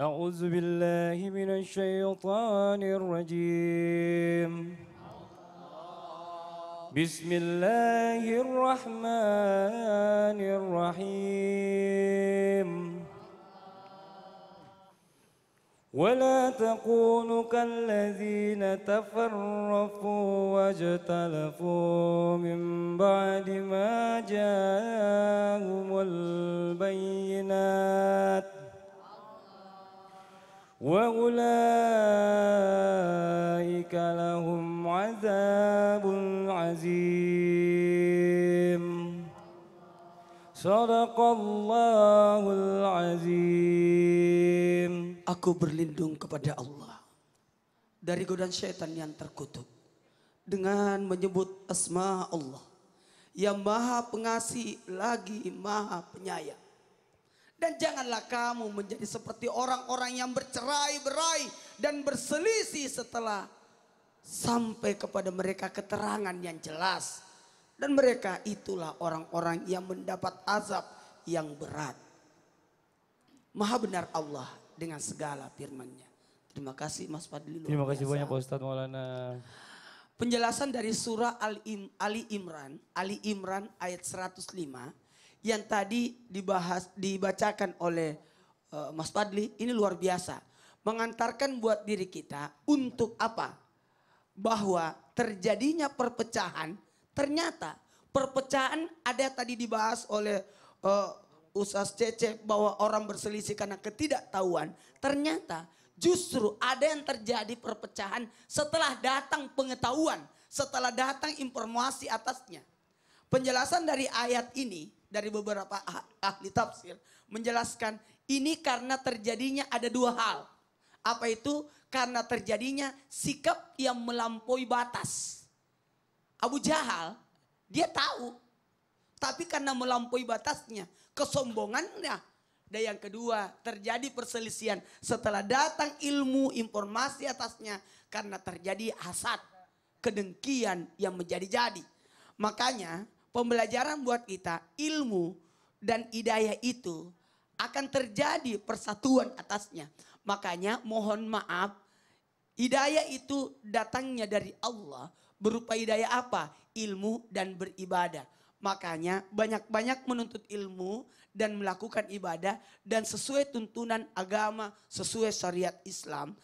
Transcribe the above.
أعوذ بالله من الشيطان الرجيم بسم الله الرحمن الرحيم ولا تكونوا كالذين تفرقوا واجتلفوا من بعد ما جاءهم البينات وأولئك لهم عذاب عظيم صدق الله العظيم Aku berlindung kepada Allah dari godaan syaitan yang terkutuk dengan menyebut asma Allah yang maha pengasih lagi maha penyayang dan janganlah kamu menjadi seperti orang-orang yang bercerai-berai dan berselisih setelah sampai kepada mereka keterangan yang jelas. Dan mereka itulah orang-orang yang mendapat azab yang berat. Maha benar Allah dengan segala firman-Nya. Terima kasih Mas Fadli. Terima kasih banyak Pak Ustadz Maulana. Penjelasan dari surah Ali Imran, Ali Imran ayat 105 yang tadi dibahas dibacakan oleh uh, Mas Fadli ini luar biasa. Mengantarkan buat diri kita untuk apa? Bahwa terjadinya perpecahan ternyata perpecahan ada tadi dibahas oleh uh, eh, Usas Cece bahwa orang berselisih karena ketidaktahuan. Ternyata justru ada yang terjadi perpecahan setelah datang pengetahuan, setelah datang informasi atasnya penjelasan dari ayat ini dari beberapa ah, ahli tafsir menjelaskan ini karena terjadinya ada dua hal. Apa itu? Karena terjadinya sikap yang melampaui batas. Abu Jahal dia tahu tapi karena melampaui batasnya, kesombongannya. Dan yang kedua, terjadi perselisihan setelah datang ilmu informasi atasnya karena terjadi hasad, kedengkian yang menjadi-jadi. Makanya pembelajaran buat kita, ilmu dan hidayah itu akan terjadi persatuan atasnya. Makanya mohon maaf, hidayah itu datangnya dari Allah berupa hidayah apa? Ilmu dan beribadah. Makanya banyak-banyak menuntut ilmu dan melakukan ibadah dan sesuai tuntunan agama, sesuai syariat Islam.